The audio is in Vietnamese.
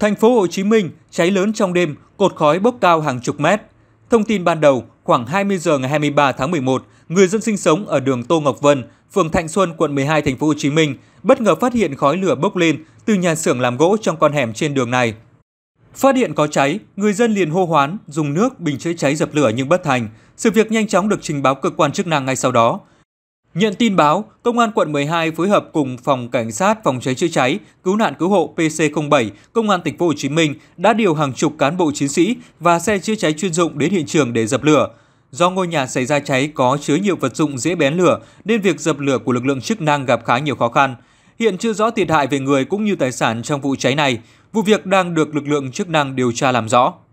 Thành phố Hồ Chí Minh, cháy lớn trong đêm, cột khói bốc cao hàng chục mét. Thông tin ban đầu, khoảng 20 giờ ngày 23 tháng 11, người dân sinh sống ở đường Tô Ngọc Vân, phường Thạnh Xuân, quận 12, thành phố Hồ Chí Minh, bất ngờ phát hiện khói lửa bốc lên từ nhà xưởng làm gỗ trong con hẻm trên đường này. Phát hiện có cháy, người dân liền hô hoán, dùng nước, bình chữa cháy dập lửa nhưng bất thành. Sự việc nhanh chóng được trình báo cơ quan chức năng ngay sau đó. Nhận tin báo, Công an quận 12 phối hợp cùng Phòng Cảnh sát Phòng cháy chữa cháy, Cứu nạn cứu hộ PC07, Công an thành phố Hồ Chí Minh đã điều hàng chục cán bộ chiến sĩ và xe chữa cháy chuyên dụng đến hiện trường để dập lửa. Do ngôi nhà xảy ra cháy có chứa nhiều vật dụng dễ bén lửa nên việc dập lửa của lực lượng chức năng gặp khá nhiều khó khăn. Hiện chưa rõ thiệt hại về người cũng như tài sản trong vụ cháy này. Vụ việc đang được lực lượng chức năng điều tra làm rõ.